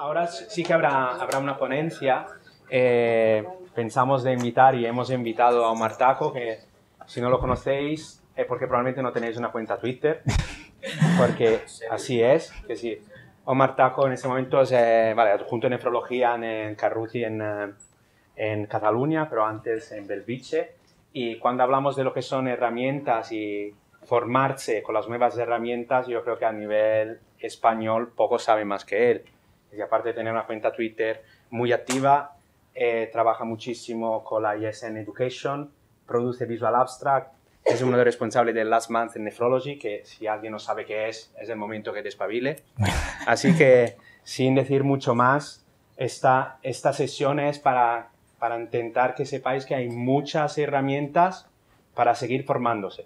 ahora sí que habrá, habrá una ponencia. Eh, pensamos de invitar y hemos invitado a Omar Taco, que si no lo conocéis es porque probablemente no tenéis una cuenta Twitter, porque así es, que sí. Omar Taco en ese momento es eh, vale, adjunto en nefrología en, en Carruti en, eh, en, Cataluña, pero antes en Belviche. Y cuando hablamos de lo que son herramientas y formarse con las nuevas herramientas, yo creo que a nivel español poco sabe más que él y aparte de tener una cuenta Twitter muy activa, eh, trabaja muchísimo con la ISN Education, produce Visual Abstract, es uno de los responsables del Last Month in Nephrology, que si alguien no sabe qué es, es el momento que despabile. Así que, sin decir mucho más, esta, esta sesión es para, para intentar que sepáis que hay muchas herramientas para seguir formándose.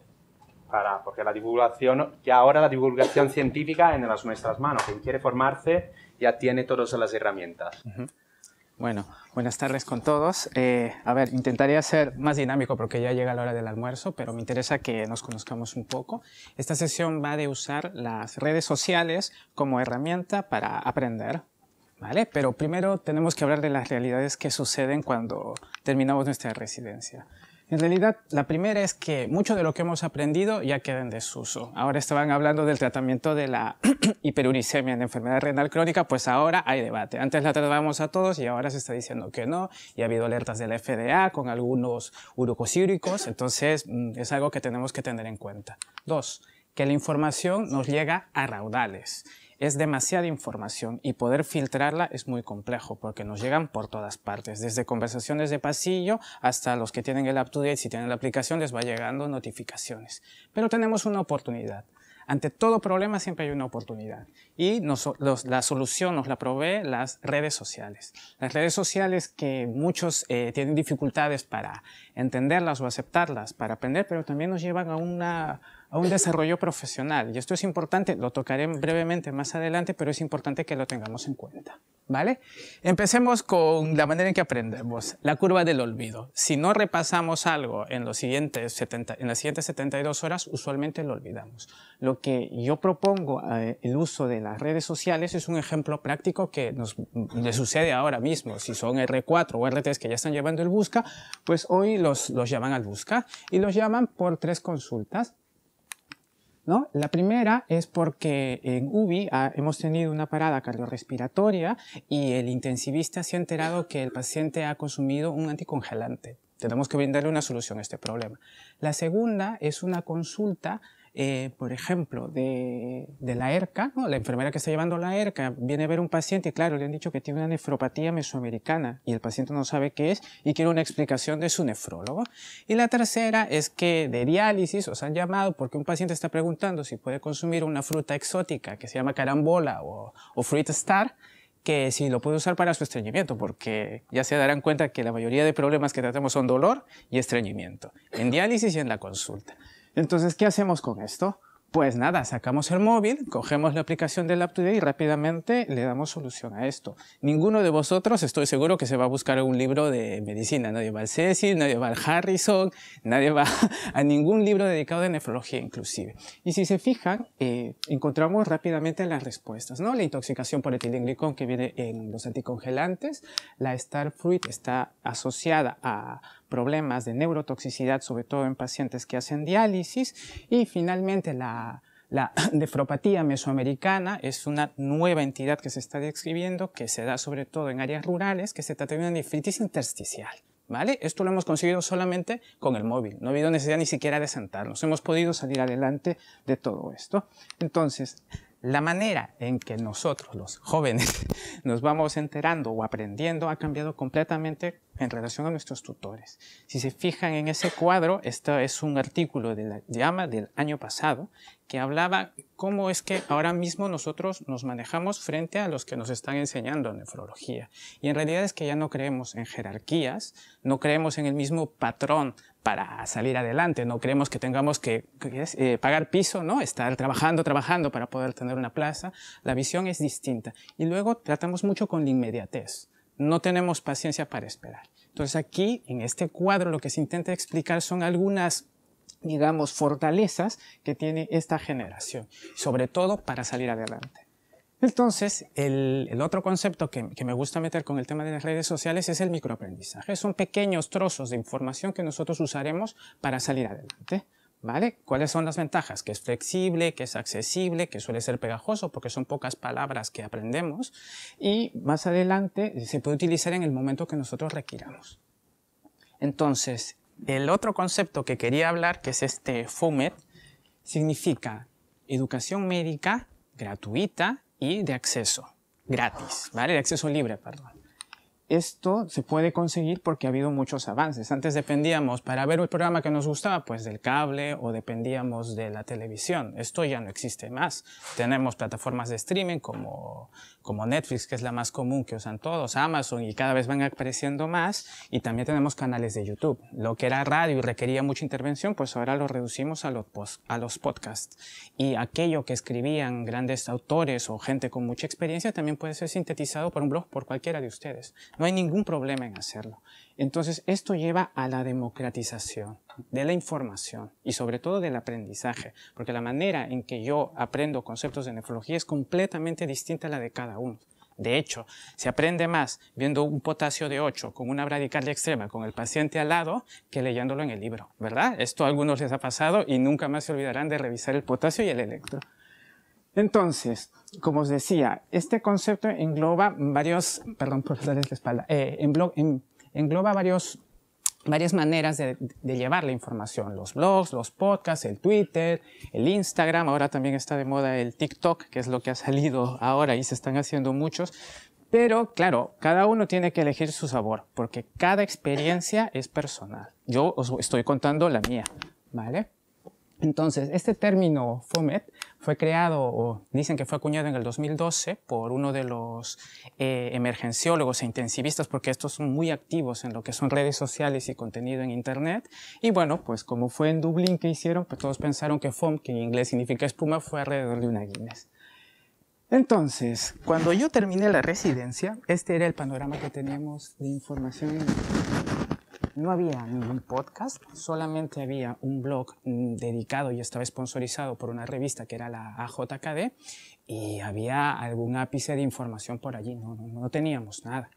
Para, porque la divulgación, ya ahora la divulgación científica es en las nuestras manos. Quien quiere formarse ya tiene todas las herramientas. Bueno, buenas tardes con todos. Eh, a ver, intentaría ser más dinámico porque ya llega la hora del almuerzo, pero me interesa que nos conozcamos un poco. Esta sesión va de usar las redes sociales como herramienta para aprender. ¿Vale? Pero primero tenemos que hablar de las realidades que suceden cuando terminamos nuestra residencia. En realidad, la primera es que mucho de lo que hemos aprendido ya queda en desuso. Ahora estaban hablando del tratamiento de la hiperuricemia en enfermedad renal crónica, pues ahora hay debate. Antes la tratábamos a todos y ahora se está diciendo que no, y ha habido alertas de la FDA con algunos urocosíricos, entonces mm, es algo que tenemos que tener en cuenta. Dos, que la información nos llega a raudales es demasiada información y poder filtrarla es muy complejo porque nos llegan por todas partes, desde conversaciones de pasillo hasta los que tienen el up-to-date, si tienen la aplicación les va llegando notificaciones. Pero tenemos una oportunidad. Ante todo problema siempre hay una oportunidad y nos, la solución nos la provee las redes sociales. Las redes sociales que muchos eh, tienen dificultades para entenderlas o aceptarlas, para aprender, pero también nos llevan a una a un desarrollo profesional. Y esto es importante, lo tocaré brevemente más adelante, pero es importante que lo tengamos en cuenta. ¿Vale? Empecemos con la manera en que aprendemos, la curva del olvido. Si no repasamos algo en, los siguientes 70, en las siguientes 72 horas, usualmente lo olvidamos. Lo que yo propongo, eh, el uso de las redes sociales, es un ejemplo práctico que nos le sucede ahora mismo. Si son R4 o R3 que ya están llevando el busca, pues hoy los, los llaman al busca y los llaman por tres consultas la primera es porque en UBI ah, hemos tenido una parada cardiorrespiratoria y el intensivista se ha enterado que el paciente ha consumido un anticongelante. Tenemos que brindarle una solución a este problema. La segunda es una consulta eh, por ejemplo, de, de la ERCA, ¿no? la enfermera que está llevando la ERCA viene a ver un paciente y claro, le han dicho que tiene una nefropatía mesoamericana y el paciente no sabe qué es y quiere una explicación de su nefrólogo. Y la tercera es que de diálisis os han llamado porque un paciente está preguntando si puede consumir una fruta exótica que se llama carambola o, o fruit star que si lo puede usar para su estreñimiento, porque ya se darán cuenta que la mayoría de problemas que tratamos son dolor y estreñimiento, en diálisis y en la consulta. Entonces, ¿qué hacemos con esto? Pues nada, sacamos el móvil, cogemos la aplicación de LabToday y rápidamente le damos solución a esto. Ninguno de vosotros estoy seguro que se va a buscar un libro de medicina. Nadie va al Cecil, nadie va al Harrison, nadie va a ningún libro dedicado a nefrología inclusive. Y si se fijan, eh, encontramos rápidamente las respuestas. ¿no? La intoxicación por etilenglicón que viene en los anticongelantes, la star fruit está asociada a problemas de neurotoxicidad, sobre todo en pacientes que hacen diálisis. Y finalmente la, nefropatía mesoamericana es una nueva entidad que se está describiendo, que se da sobre todo en áreas rurales, que se trata de una nefritis intersticial. ¿Vale? Esto lo hemos conseguido solamente con el móvil, no ha habido necesidad ni siquiera de sentarnos, hemos podido salir adelante de todo esto. Entonces, la manera en que nosotros, los jóvenes, nos vamos enterando o aprendiendo ha cambiado completamente en relación a nuestros tutores. Si se fijan en ese cuadro, este es un artículo de la llama del año pasado que hablaba cómo es que ahora mismo nosotros nos manejamos frente a los que nos están enseñando nefrología. Y en realidad es que ya no creemos en jerarquías, no creemos en el mismo patrón para salir adelante, no creemos que tengamos que, eh, pagar piso, ¿no? estar trabajando, trabajando para poder tener una plaza. La visión es distinta. Y luego tratamos mucho con la inmediatez. No tenemos paciencia para esperar. Entonces aquí, en este cuadro, lo que se intenta explicar son algunas digamos, fortalezas que tiene esta generación, sobre todo para salir adelante. Entonces, el, otro concepto que, que, me gusta meter con el tema de las redes sociales es el microaprendizaje. Son pequeños trozos de información que nosotros usaremos para salir adelante. ¿Vale? ¿Cuáles son las ventajas? Que es flexible, que es accesible, que suele ser pegajoso porque son pocas palabras que aprendemos y más adelante se puede utilizar en el momento que nosotros requiramos. Entonces, el otro concepto que quería hablar, que es este fumet significa educación médica gratuita y de acceso, gratis, ¿vale? De acceso libre, perdón esto se puede conseguir porque ha habido muchos avances. Antes dependíamos, para ver el programa que nos gustaba, pues del cable o dependíamos de la televisión. Esto ya no existe más. Tenemos plataformas de streaming como, como Netflix, que es la más común que usan todos, Amazon, y cada vez van apareciendo más. Y también tenemos canales de YouTube. Lo que era radio y requería mucha intervención, pues ahora lo reducimos a los, a los podcasts. Y aquello que escribían grandes autores o gente con mucha experiencia también puede ser sintetizado por un blog por cualquiera de ustedes. No hay ningún problema en hacerlo. Entonces, esto lleva a la democratización de la información y sobre todo del aprendizaje, porque la manera en que yo aprendo conceptos de nefrología es completamente distinta a la de cada uno. De hecho, se aprende más viendo un potasio de 8 con una bradicardia extrema con el paciente al lado que leyéndolo en el libro, ¿verdad? Esto a algunos les ha pasado y nunca más se olvidarán de revisar el potasio y el electro. Entonces, como os decía, este concepto engloba varios, perdón por darles la espalda, eh, engloba varias maneras de, de, llevar la información, los blogs, los podcasts, el Twitter, el Instagram, ahora también está de moda el TikTok, que es lo que ha salido ahora y se están haciendo muchos, pero claro, cada uno tiene que elegir su sabor, porque cada experiencia es personal. Yo os estoy contando la mía, ¿vale? Entonces, este término FOMET fue creado, o dicen que fue acuñado en el 2012 por uno de los eh, emergenciólogos e intensivistas, porque estos son muy activos en lo que son redes sociales y contenido en Internet. Y bueno, pues como fue en Dublín que hicieron, pues todos pensaron que FOM, que en inglés significa espuma, fue alrededor de una Guinness. Entonces, cuando yo terminé la residencia, este era el panorama que teníamos de información no había ningún podcast, solamente había un blog mm, dedicado y estaba sponsorizado por una revista que era la AJKD y había algún ápice de información por allí, no, teníamos nada.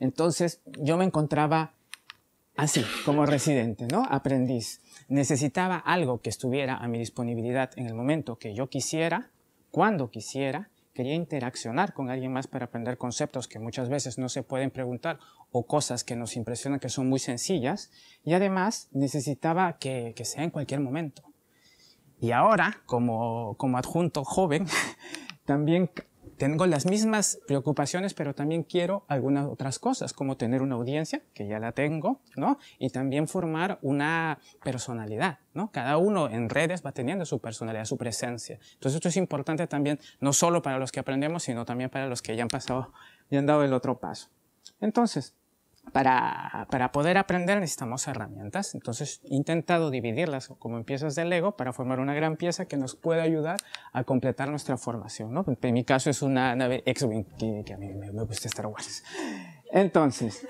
Entonces yo me encontraba así, como residente, ¿no? Aprendiz. Necesitaba algo que estuviera a mi disponibilidad en el momento que yo quisiera, cuando quisiera quería interaccionar con alguien más para aprender conceptos que muchas veces no se pueden preguntar o cosas que nos impresionan que son muy sencillas y además necesitaba que, sea en cualquier momento. Y ahora, como, como adjunto joven, también tengo las mismas preocupaciones, pero también quiero algunas otras cosas, como tener una audiencia, que ya la tengo, ¿no? Y también formar una personalidad, ¿no? Cada uno en redes va teniendo su personalidad, su presencia. Entonces esto es importante también, no solo para los que aprendemos, sino también para los que ya han pasado y han dado el otro paso. Entonces, para, para, poder aprender necesitamos herramientas, entonces he intentado dividirlas como en piezas de Lego para formar una gran pieza que nos pueda ayudar a completar nuestra formación. En mi caso es una nave X-Wing, que, a mí me, gusta estar Wars. Entonces,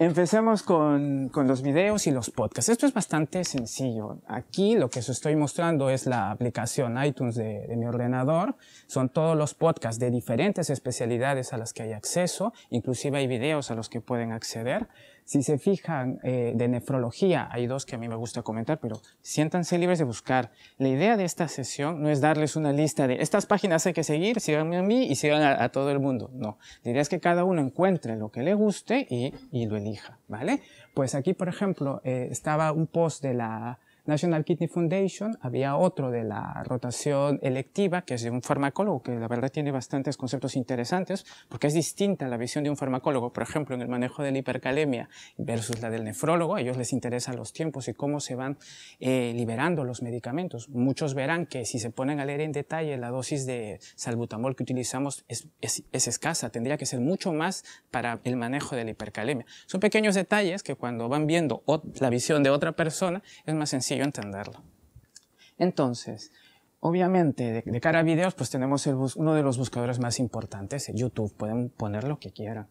Empecemos con, los videos y los podcasts. Esto es bastante sencillo. Aquí lo que os estoy mostrando es la aplicación iTunes de, de, mi ordenador. Son todos los podcasts de diferentes especialidades a las que hay acceso. Inclusive hay videos a los que pueden acceder. Si se fijan eh, de nefrología, hay dos que a mí me gusta comentar, pero siéntanse libres de buscar. La idea de esta sesión no es darles una lista de estas páginas hay que seguir, síganme a mí y sigan a, todo el mundo. No, la idea es que cada uno encuentre lo que le guste y, y lo elija, ¿vale? Pues aquí, por ejemplo, eh, estaba un post de la National Kidney Foundation, había otro de la rotación electiva, que es de un farmacólogo, que la verdad tiene bastantes conceptos interesantes, porque es distinta la visión de un farmacólogo, por ejemplo, en el manejo de la hipercalemia versus la del nefrólogo, a ellos les interesan los tiempos y cómo se van eh, liberando los medicamentos. Muchos verán que si se ponen a leer en detalle la dosis de salbutamol que utilizamos es, es escasa, tendría que ser mucho más para el manejo de la hipercalemia. Son pequeños detalles que cuando van viendo la visión de otra persona es más sencillo entenderlo. Entonces, obviamente, de, cara a videos, pues tenemos uno de los buscadores más importantes, YouTube. Pueden poner lo que quieran.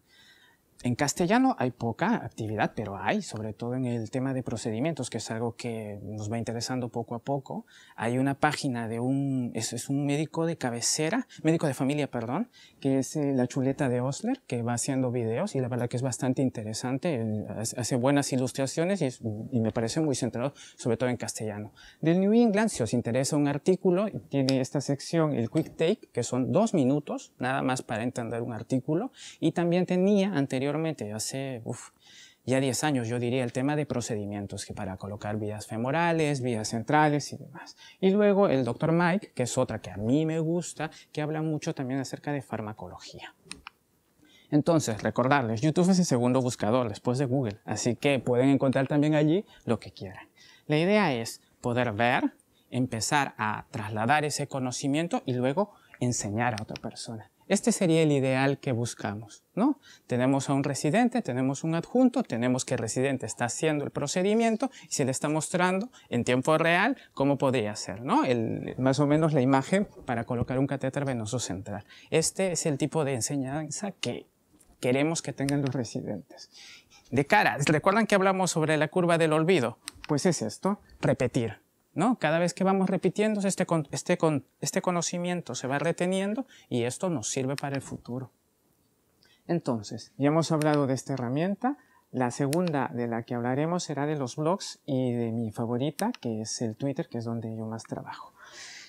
En castellano hay poca actividad, pero hay, sobre todo en el tema de procedimientos, que es algo que nos va interesando poco a poco. Hay una página de un, es, un médico de cabecera, médico de familia, perdón, que es eh, la chuleta de Osler, que va haciendo videos y la verdad que es bastante interesante, hace buenas ilustraciones y, y, me parece muy centrado, sobre todo en castellano. Del New England, si os interesa un artículo, tiene esta sección, el Quick Take, que son dos minutos, nada más para entender un artículo, y también tenía anterior anteriormente, hace ya 10 años, yo diría, el tema de procedimientos, que para colocar vías femorales, vías centrales y demás. Y luego el doctor Mike, que es otra que a mí me gusta, que habla mucho también acerca de farmacología. Entonces, recordarles, YouTube es el segundo buscador después de Google, así que pueden encontrar también allí lo que quieran. La idea es poder ver, empezar a trasladar ese conocimiento y luego enseñar a otra persona. Este sería el ideal que buscamos, ¿no? Tenemos a un residente, tenemos un adjunto, tenemos que el residente está haciendo el procedimiento y se le está mostrando en tiempo real cómo podría ser, ¿no? más o menos la imagen para colocar un catéter venoso central. Este es el tipo de enseñanza que queremos que tengan los residentes. De cara, ¿recuerdan que hablamos sobre la curva del olvido? Pues es esto, repetir. ¿no? Cada vez que vamos repitiendo, este, este, este, conocimiento se va reteniendo y esto nos sirve para el futuro. Entonces, ya hemos hablado de esta herramienta. La segunda de la que hablaremos será de los blogs y de mi favorita, que es el Twitter, que es donde yo más trabajo.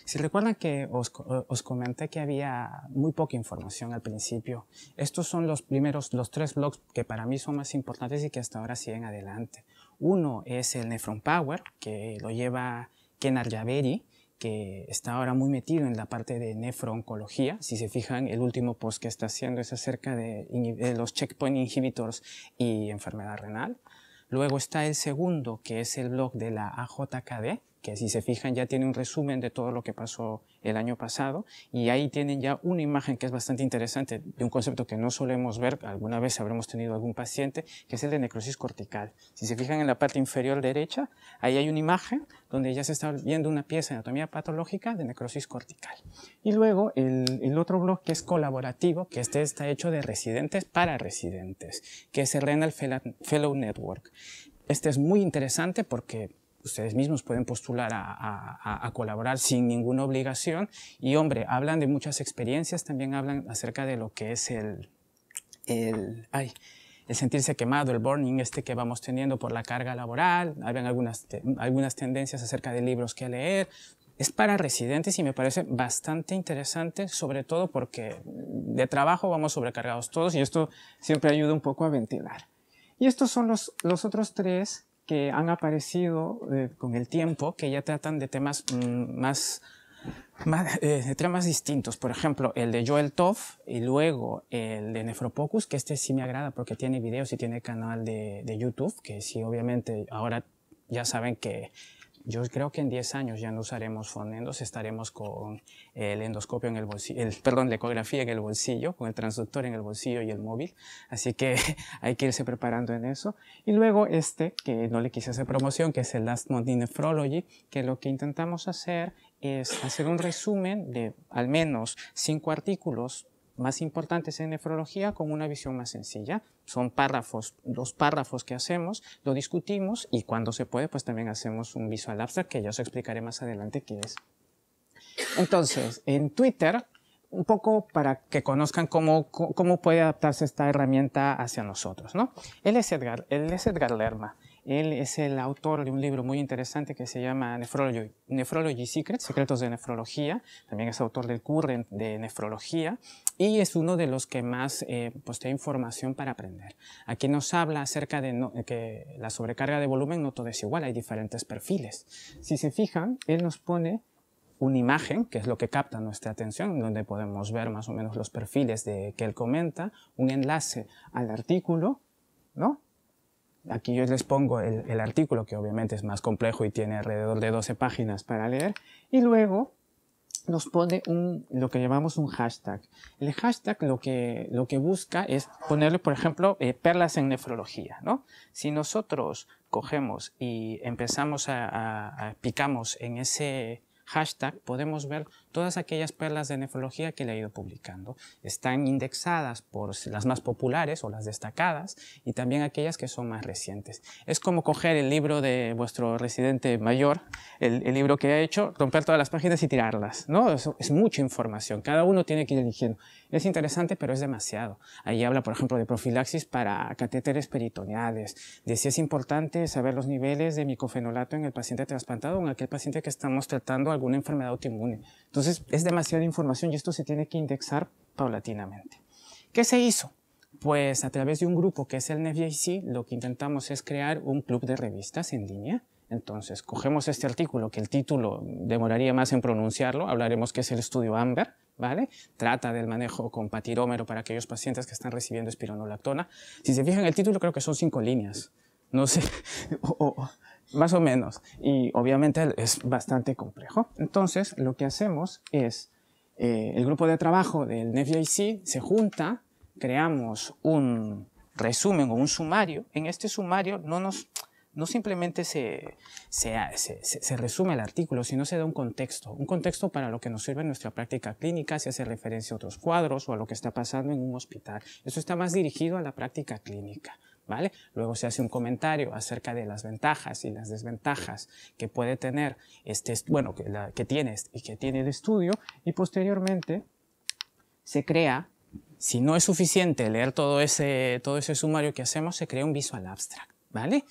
Si recuerdan que os, comenté que había muy poca información al principio, estos son los primeros, los tres blogs que para mí son más importantes y que hasta ahora siguen adelante. Uno es el Nefron Power, que lo lleva Kenar Yaveri, que está ahora muy metido en la parte de nefrooncología. Si se fijan, el último post que está haciendo es acerca de, de los checkpoint inhibitors y enfermedad renal. Luego está el segundo, que es el blog de la AJKD, que si se fijan ya tiene un resumen de todo lo que pasó el año pasado y ahí tienen ya una imagen que es bastante interesante de un concepto que no solemos ver, alguna vez habremos tenido algún paciente, que es el de necrosis cortical. Si se fijan en la parte inferior derecha, ahí hay una imagen donde ya se está viendo una pieza de anatomía patológica de necrosis cortical. Y luego el, otro blog que es colaborativo, que este está hecho de residentes para residentes, que es el Renal Fellow Network. Este es muy interesante porque ustedes mismos pueden postular a, colaborar sin ninguna obligación. Y hombre, hablan de muchas experiencias, también hablan acerca de lo que es el, el, ay, el sentirse quemado, el burning este que vamos teniendo por la carga laboral, hablan algunas, algunas tendencias acerca de libros que leer. Es para residentes y me parece bastante interesante, sobre todo porque de trabajo vamos sobrecargados todos y esto siempre ayuda un poco a ventilar. Y estos son los, los otros tres que han aparecido eh, con el tiempo que ya tratan de temas mm, más, eh, temas distintos. Por ejemplo, el de Joel Toff y luego el de Nefropocus, que este sí me agrada porque tiene videos y tiene canal de, de YouTube, que sí, obviamente, ahora ya saben que yo creo que en 10 años ya no usaremos fonendos, estaremos con el endoscopio en el bolsillo, el, perdón, la ecografía en el bolsillo, con el transductor en el bolsillo y el móvil. Así que hay que irse preparando en eso. Y luego este, que no le quise hacer promoción, que es el Last Month Nephrology, que lo que intentamos hacer es hacer un resumen de al menos cinco artículos más importantes en nefrología con una visión más sencilla. Son párrafos, los párrafos que hacemos, lo discutimos y cuando se puede, pues también hacemos un visual abstract que ya os explicaré más adelante qué es. Entonces, en Twitter, un poco para que conozcan cómo, cómo puede adaptarse esta herramienta hacia nosotros, ¿no? es Edgar, él es Edgar Lerma. Él es el autor de un libro muy interesante que se llama Nefrology Secrets, Secretos de Nefrología. También es autor del Current de Nefrología y es uno de los que más eh, postea pues, información para aprender. Aquí nos habla acerca de que la sobrecarga de volumen no todo es igual, hay diferentes perfiles. Si se fijan, él nos pone una imagen, que es lo que capta nuestra atención, donde podemos ver más o menos los perfiles de, que él comenta, un enlace al artículo, ¿no? Aquí yo les pongo el, artículo, que obviamente es más complejo y tiene alrededor de 12 páginas para leer, y luego nos pone un, lo que llamamos un hashtag. El hashtag lo que, lo que busca es ponerle, por ejemplo, eh, perlas en nefrología. Si nosotros cogemos y empezamos a, a picamos en ese hashtag, podemos ver todas aquellas perlas de nefrología que le ha ido publicando. Están indexadas por las más populares o las destacadas y también aquellas que son más recientes. Es como coger el libro de vuestro residente mayor, el, libro que ha hecho, romper todas las páginas y tirarlas. ¿no? Es, mucha información, cada uno tiene que ir eligiendo. Es interesante, pero es demasiado. Ahí habla, por ejemplo, de profilaxis para catéteres peritoneales, de si es importante saber los niveles de micofenolato en el paciente trasplantado o en aquel paciente que estamos tratando alguna enfermedad autoinmune. Entonces es demasiada información y esto se tiene que indexar paulatinamente. ¿Qué se hizo? Pues a través de un grupo que es el NetJC, lo que intentamos es crear un club de revistas en línea. Entonces, cogemos este artículo, que el título demoraría más en pronunciarlo, hablaremos que es el estudio AMBER, ¿vale? Trata del manejo con patirómero para aquellos pacientes que están recibiendo espironolactona. Si se fijan, el título creo que son cinco líneas. No sé, Más o menos. Y obviamente es bastante complejo. Entonces, lo que hacemos es, eh, el grupo de trabajo del NEFJC se junta, creamos un resumen o un sumario. En este sumario no nos... No simplemente se, se, se, se resume el artículo, sino se da un contexto, un contexto para lo que nos sirve en nuestra práctica clínica, si hace referencia a otros cuadros o a lo que está pasando en un hospital. Eso está más dirigido a la práctica clínica. Luego se hace un comentario acerca de las ventajas y las desventajas que puede tener este, bueno, que, y que tiene el estudio y posteriormente se crea si no es suficiente leer todo ese, todo ese sumario que hacemos, se crea un visual abstract, ¿vale?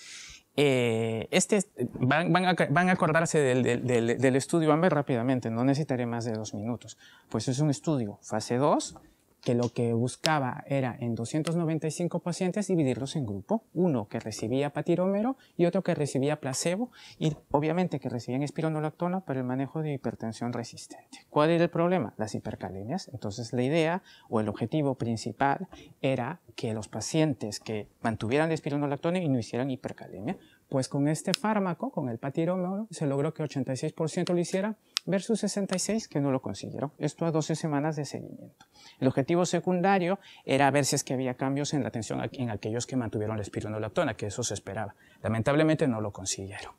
Eh, este, van, a, acordarse del, del, van estudio ver rápidamente, no necesitaré más de dos minutos. Pues es un estudio, fase 2, que lo que buscaba era en 295 pacientes dividirlos en grupo, uno que recibía patiromero y otro que recibía placebo y obviamente que recibían espironolactona para el manejo de hipertensión resistente. ¿Cuál era el problema? Las hipercalemias. Entonces la idea o el objetivo principal era que los pacientes que mantuvieran la espironolactona y no hicieran hipercalemia pues con este fármaco, con el patiromeo, se logró que 86% lo hiciera versus 66 que no lo consiguieron. Esto a 12 semanas de seguimiento. El objetivo secundario era ver si es que había cambios en la atención en aquellos que mantuvieron la espironolactona, que eso se esperaba. Lamentablemente no lo consiguieron.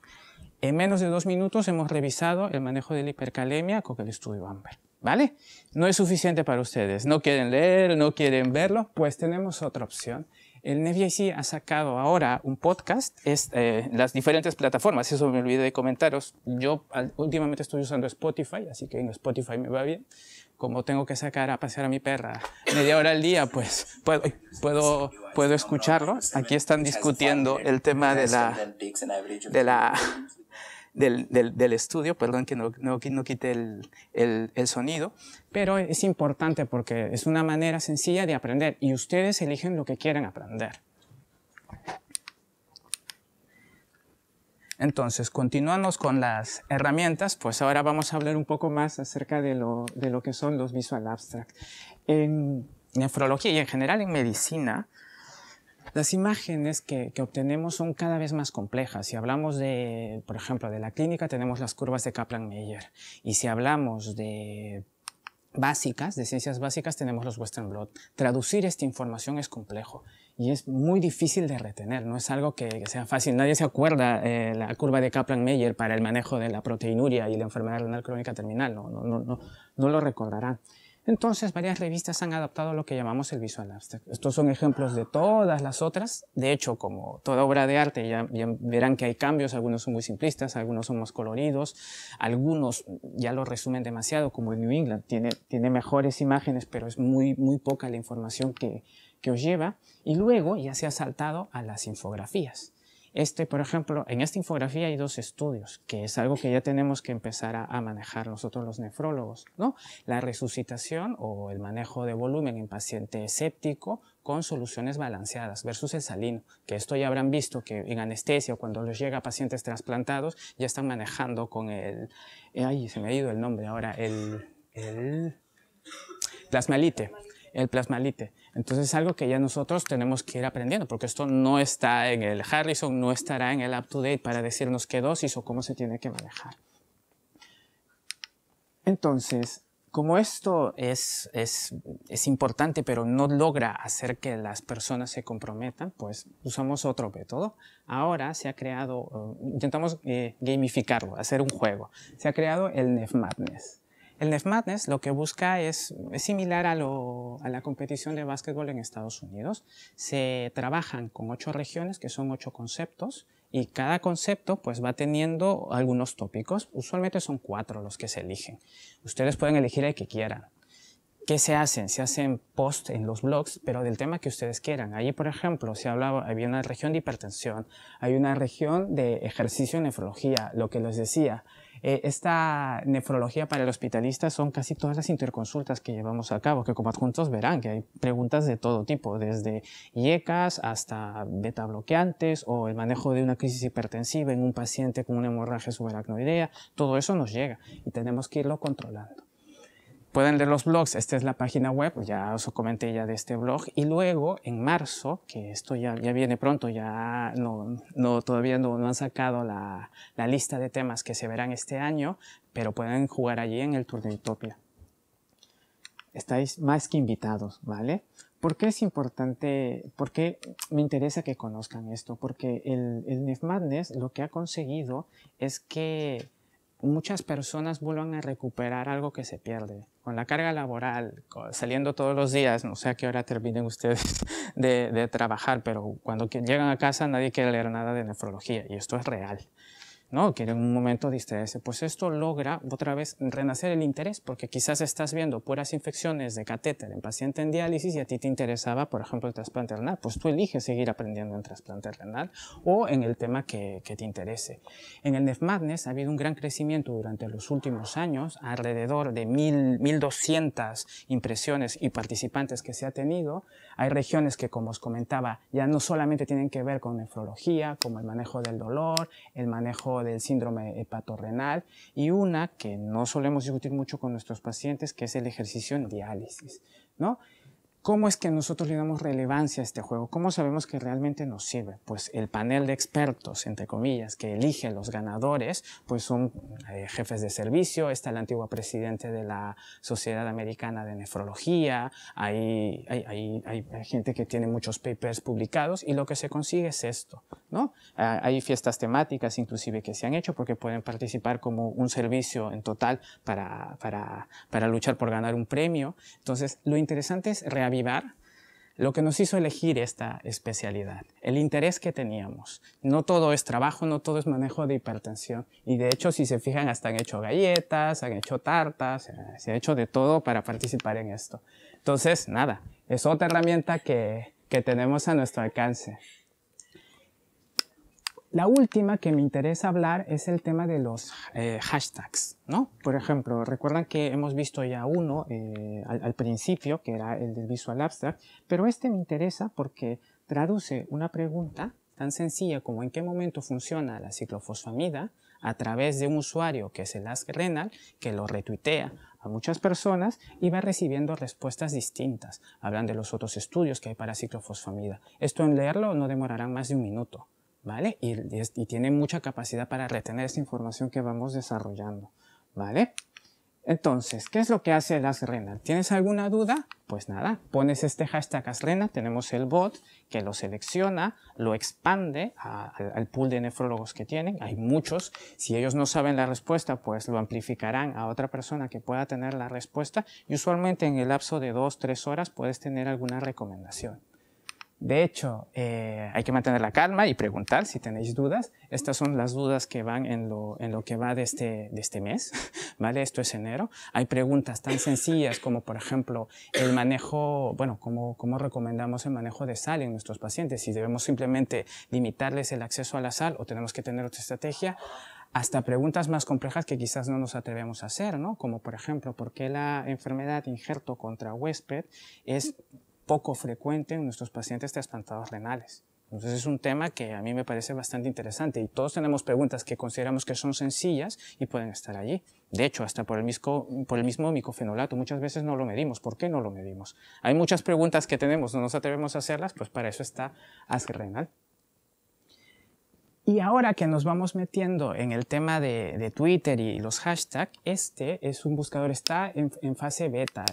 En menos de dos minutos hemos revisado el manejo de la hipercalemia con el estudio AMBER. ¿Vale? No es suficiente para ustedes. No quieren leer, no quieren verlo, pues tenemos otra opción. El IC ha sacado ahora un podcast, es, eh, las diferentes plataformas, eso me olvidé de comentaros. Yo últimamente estoy usando Spotify, así que en Spotify me va bien. Como tengo que sacar a pasear a mi perra media hora al día, pues puedo, puedo, puedo escucharlo. Aquí están discutiendo el tema de la, del, estudio, perdón que no, no, quite el, el, el sonido pero es importante porque es una manera sencilla de aprender y ustedes eligen lo que quieren aprender. Entonces, continuamos con las herramientas, pues ahora vamos a hablar un poco más acerca de lo, de lo que son los Visual Abstract. En nefrología y en general en medicina, las imágenes que, que, obtenemos son cada vez más complejas. Si hablamos de, por ejemplo, de la clínica, tenemos las curvas de Kaplan-Meier. Y si hablamos de básicas, de ciencias básicas, tenemos los Western Blood. Traducir esta información es complejo y es muy difícil de retener, no es algo que sea fácil. Nadie se acuerda eh, la curva de Kaplan-Meier para el manejo de la proteinuria y la enfermedad renal crónica terminal, no, no, no lo recordarán. Entonces, varias revistas han adaptado lo que llamamos el visual abstract. Estos son ejemplos de todas las otras. De hecho, como toda obra de arte, ya, verán que hay cambios. Algunos son muy simplistas, algunos son más coloridos, algunos ya lo resumen demasiado, como en New England. Tiene, mejores imágenes, pero es muy, muy poca la información que os lleva. Y luego ya se ha saltado a las infografías. Este, por ejemplo, en esta infografía hay dos estudios, que es algo que ya tenemos que empezar a, manejar nosotros los nefrólogos, ¿no? La resucitación o el manejo de volumen en paciente séptico con soluciones balanceadas versus el salino, que esto ya habrán visto que en anestesia o cuando les llega a pacientes trasplantados ya están manejando con el, eh, ay, se me ha ido el nombre ahora, el, el plasmalite, el plasmalite. Entonces es algo que ya nosotros tenemos que ir aprendiendo, porque esto no está en el Harrison, no estará en el up-to-date para decirnos qué dosis o cómo se tiene que manejar. Entonces, como esto es, importante, pero no logra hacer que las personas se comprometan, pues usamos otro método. Ahora se ha creado, eh, intentamos eh, gamificarlo, hacer un juego. Se ha creado el Nef Madness. El Nef Madness lo que busca es, similar a, la competición de básquetbol en Estados Unidos. Se trabajan con ocho regiones, que son ocho conceptos, y cada concepto pues va teniendo algunos tópicos. Usualmente son cuatro los que se eligen. Ustedes pueden elegir el que quieran. ¿Qué se hacen? Se hacen posts en los blogs, pero del tema que ustedes quieran. Allí, por ejemplo, se hablaba, había una región de hipertensión, hay una región de ejercicio en nefrología, lo que les decía, eh, esta nefrología para el hospitalista son casi todas las interconsultas que llevamos a cabo, que como adjuntos verán que hay preguntas de todo tipo, desde IECAS hasta beta bloqueantes o el manejo de una crisis hipertensiva en un paciente con una hemorragia subaracnoidea, todo eso nos llega y tenemos que irlo controlando. Pueden leer los blogs, esta es la página web, ya os comenté ya de este blog. Y luego, en marzo, que esto ya, viene pronto, ya no, todavía no, han sacado la, lista de temas que se verán este año, pero pueden jugar allí en el Tour de Utopia. Estáis más que invitados, ¿vale? ¿Por qué es importante? ¿Por qué me interesa que conozcan esto? Porque el, el Madness lo que ha conseguido es que muchas personas vuelvan a recuperar algo que se pierde con la carga laboral, saliendo todos los días, no sé a qué hora terminen ustedes de, de trabajar, pero cuando llegan a casa nadie quiere leer nada de nefrología y esto es real. ¿no? que en un momento distraerse. Pues esto logra otra vez renacer el interés, porque quizás estás viendo puras infecciones de catéter en paciente en diálisis y a ti te interesaba, por ejemplo, el trasplante renal. Pues tú eliges seguir aprendiendo en trasplante renal o en el tema que, te interese. En el NEFMADNES ha habido un gran crecimiento durante los últimos años, alrededor de 1200 impresiones y participantes que se ha tenido. Hay regiones que, como os comentaba, ya no solamente tienen que ver con nefrología, como el manejo del dolor, el manejo del síndrome hepatorrenal y una que no solemos discutir mucho con nuestros pacientes, que es el ejercicio en diálisis, ¿no? ¿Cómo es que nosotros le damos relevancia a este juego? ¿Cómo sabemos que realmente nos sirve? Pues el panel de expertos, entre comillas, que elige los ganadores, pues son eh, jefes de servicio, está el antiguo presidente de la Sociedad Americana de Nefrología, hay, hay, hay, gente que tiene muchos papers publicados y lo que se consigue es esto, ¿no? Ah, hay fiestas temáticas inclusive que se han hecho porque pueden participar como un servicio en total para, para, para luchar por ganar un premio. Entonces, lo interesante es realmente lo que nos hizo elegir esta especialidad, el interés que teníamos. No todo es trabajo, no todo es manejo de hipertensión. Y de hecho, si se fijan, hasta han hecho galletas, han hecho tartas, eh, se ha hecho de todo para participar en esto. Entonces, nada, es otra herramienta que tenemos a nuestro alcance. La última que me interesa hablar es el tema de los eh, hashtags, ¿no? Por ejemplo, recuerdan que hemos visto ya uno eh, al, principio, que era el del Visual Abstract, pero este me interesa porque traduce una pregunta tan sencilla como en qué momento funciona la ciclofosfamida a través de un usuario que es el Ask Renal, que lo retuitea a muchas personas y va recibiendo respuestas distintas. Hablan de los otros estudios que hay para ciclofosfamida. Esto en leerlo no demorará más de un minuto. ¿vale? Y, tiene mucha capacidad para retener esta información que vamos desarrollando, ¿vale? Entonces, ¿qué es lo que hace el ASRENA? ¿Tienes alguna duda? Pues nada, pones este hashtag ASRENA, tenemos el bot que lo selecciona, lo expande al pool de nefrólogos que tienen, hay muchos, si ellos no saben la respuesta, pues lo amplificarán a otra persona que pueda tener la respuesta y usualmente en el lapso de dos, tres horas puedes tener alguna recomendación. De hecho, eh, hay que mantener la calma y preguntar si tenéis dudas. Estas son las dudas que van en lo, que va de este, este mes, ¿vale? Esto es enero. Hay preguntas tan sencillas como, por ejemplo, el manejo, bueno, cómo, cómo recomendamos el manejo de sal en nuestros pacientes, si debemos simplemente limitarles el acceso a la sal o tenemos que tener otra estrategia hasta preguntas más complejas que quizás no nos atrevemos a hacer, ¿no? Como por ejemplo, ¿por qué la enfermedad injerto contra huésped es poco frecuente en nuestros pacientes trasplantados renales. Entonces es un tema que a mí me parece bastante interesante y todos tenemos preguntas que consideramos que son sencillas y pueden estar allí. De hecho, hasta por el, mismo, por el mismo micofenolato muchas veces no lo medimos. ¿Por qué no lo medimos? Hay muchas preguntas que tenemos, no nos atrevemos a hacerlas, pues para eso está as renal. Y ahora que nos vamos metiendo en el tema de, Twitter y los hashtags, este es un buscador, está en, en, fase beta.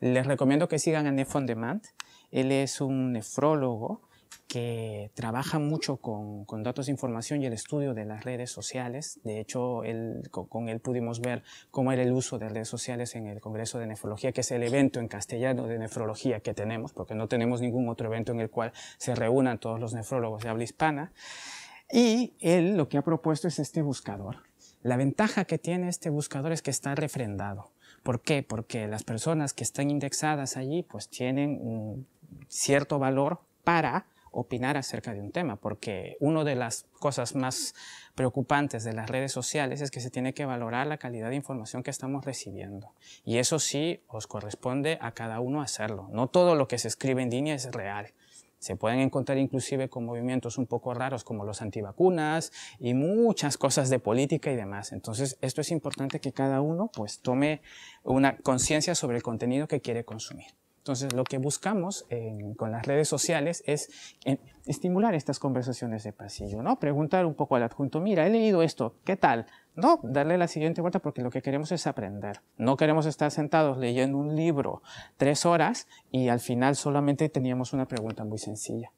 Les recomiendo que sigan a Nefondemand, Él es un nefrólogo que trabaja mucho con, datos de información y el estudio de las redes sociales. De hecho, con, él pudimos ver cómo era el uso de redes sociales en el Congreso de Nefrología, que es el evento en castellano de nefrología que tenemos, porque no tenemos ningún otro evento en el cual se reúnan todos los nefrólogos de habla hispana. Y él lo que ha propuesto es este buscador. La ventaja que tiene este buscador es que está refrendado. ¿Por qué? Porque las personas que están indexadas allí pues tienen un cierto valor para opinar acerca de un tema, porque una de las cosas más preocupantes de las redes sociales es que se tiene que valorar la calidad de información que estamos recibiendo. Y eso sí os corresponde a cada uno hacerlo. No todo lo que se escribe en línea es real. Se pueden encontrar inclusive con movimientos un poco raros como los antivacunas y muchas cosas de política y demás. Entonces, esto es importante que cada uno pues tome una conciencia sobre el contenido que quiere consumir. Entonces, lo que buscamos eh, con las redes sociales es eh, estimular estas conversaciones de pasillo, ¿no? Preguntar un poco al adjunto, mira, he leído esto, ¿qué tal? No, darle la siguiente vuelta porque lo que queremos es aprender. No queremos estar sentados leyendo un libro tres horas y al final solamente teníamos una pregunta muy sencilla.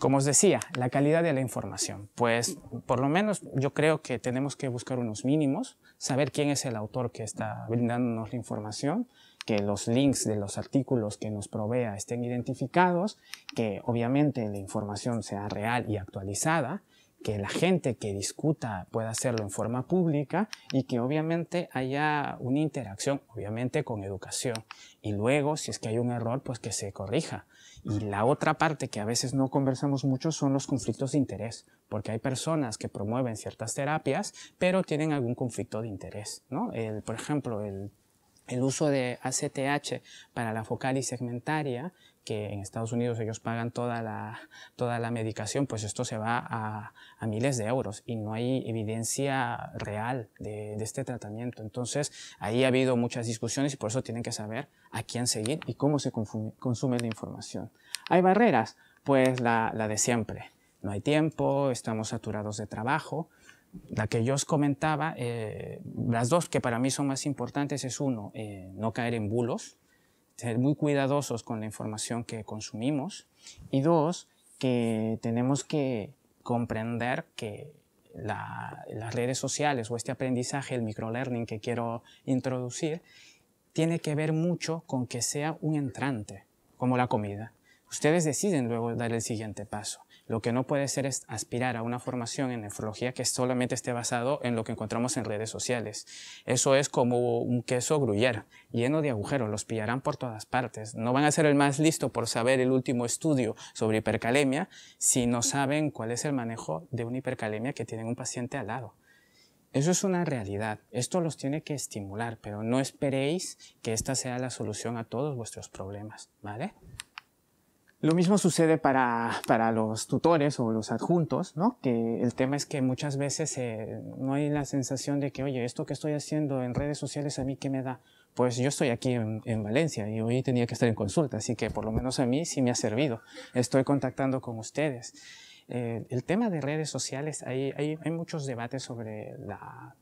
Como os decía, la calidad de la información. Pues por lo menos yo creo que tenemos que buscar unos mínimos, saber quién es el autor que está brindándonos la información, que los links de los artículos que nos provea estén identificados, que obviamente la información sea real y actualizada, que la gente que discuta pueda hacerlo en forma pública y que obviamente haya una interacción, obviamente con educación. Y luego, si es que hay un error, pues que se corrija. Y la otra parte que a veces no conversamos mucho son los conflictos de interés, porque hay personas que promueven ciertas terapias, pero tienen algún conflicto de interés, ¿no? El, por ejemplo, el el uso de ACTH para la focal y segmentaria, que en Estados Unidos ellos pagan toda la, toda la medicación, pues esto se va a, a miles de euros y no hay evidencia real de, de, este tratamiento. Entonces, ahí ha habido muchas discusiones y por eso tienen que saber a quién seguir y cómo se consume, la información. ¿Hay barreras? Pues la, la de siempre. No hay tiempo, estamos saturados de trabajo, la que yo os comentaba, eh, las dos que para mí son más importantes es uno, eh, no caer en bulos, ser muy cuidadosos con la información que consumimos y dos, que tenemos que comprender que las redes sociales o este aprendizaje, el microlearning que quiero introducir, tiene que ver mucho con que sea un entrante, como la comida. Ustedes deciden luego dar el siguiente paso. Lo que no puede ser es aspirar a una formación en nefrología que solamente esté basado en lo que encontramos en redes sociales. Eso es como un queso gruyer, lleno de agujeros, los pillarán por todas partes. No van a ser el más listo por saber el último estudio sobre hipercalemia si no saben cuál es el manejo de una hipercalemia que tienen un paciente al lado. Eso es una realidad. Esto los tiene que estimular, pero no esperéis que esta sea la solución a todos vuestros problemas, ¿vale? Lo mismo sucede para, para, los tutores o los adjuntos, ¿no? Que el tema es que muchas veces eh, no hay la sensación de que, oye, esto que estoy haciendo en redes sociales a mí qué me da. Pues yo estoy aquí en, Valencia y hoy tenía que estar en consulta, así que por lo menos a mí sí me ha servido. Estoy contactando con ustedes. Eh, el tema de redes sociales, hay, hay muchos debates sobre la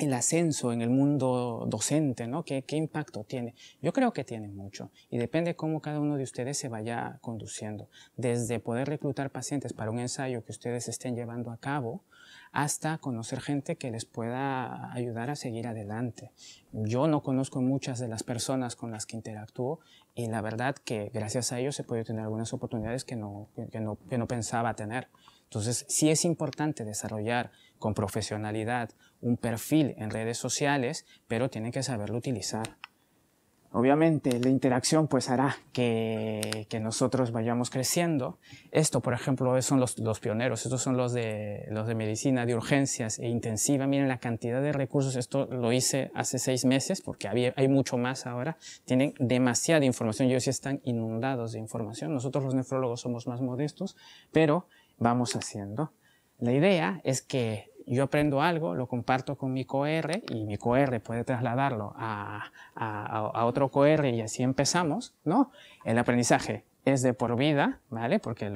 el ascenso en el mundo docente, ¿no? ¿Qué, impacto tiene? Yo creo que tiene mucho y depende cómo cada uno de ustedes se vaya conduciendo, desde poder reclutar pacientes para un ensayo que ustedes estén llevando a cabo hasta conocer gente que les pueda ayudar a seguir adelante. Yo no conozco muchas de las personas con las que interactúo y la verdad que gracias a ellos se podido tener algunas oportunidades que no, que no, que no pensaba tener. Entonces, sí es importante desarrollar con profesionalidad un perfil en redes sociales, pero tienen que saberlo utilizar. Obviamente la interacción pues hará que, que, nosotros vayamos creciendo. Esto, por ejemplo, son los, los, pioneros, estos son los de, los de medicina de urgencias e intensiva. Miren la cantidad de recursos, esto lo hice hace seis meses porque había, hay mucho más ahora. Tienen demasiada información, ellos sí están inundados de información. Nosotros los nefrólogos somos más modestos, pero vamos haciendo. La idea es que yo aprendo algo, lo comparto con mi co-r y mi co-r puede trasladarlo a, a, otro QR, y así empezamos, ¿no? El aprendizaje es de por vida, ¿vale? Porque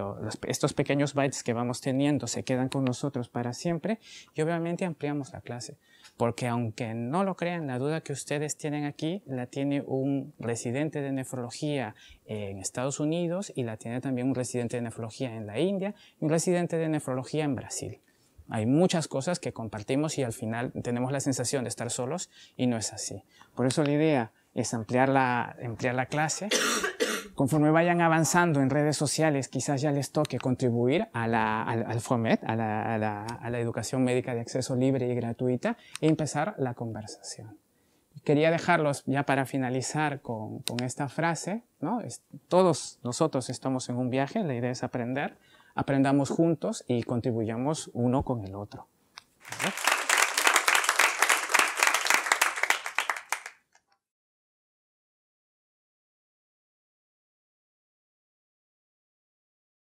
estos pequeños bytes que vamos teniendo se quedan con nosotros para siempre y obviamente ampliamos la clase. Porque aunque no lo crean, la duda que ustedes tienen aquí la tiene un residente de nefrología en Estados Unidos y la tiene también un residente de nefrología en la India y un residente de nefrología en Brasil. Hay muchas cosas que compartimos y al final tenemos la sensación de estar solos y no es así. Por eso la idea es ampliar ampliar la clase Conforme vayan avanzando en redes sociales, quizás ya les toque contribuir al, al a la, educación médica de acceso libre y gratuita, e empezar la conversación quería dejarlos ya para finalizar con, esta frase, ¿no? todos nosotros estamos en un viaje, la idea es aprender, aprendamos juntos y contribuyamos uno con el otro.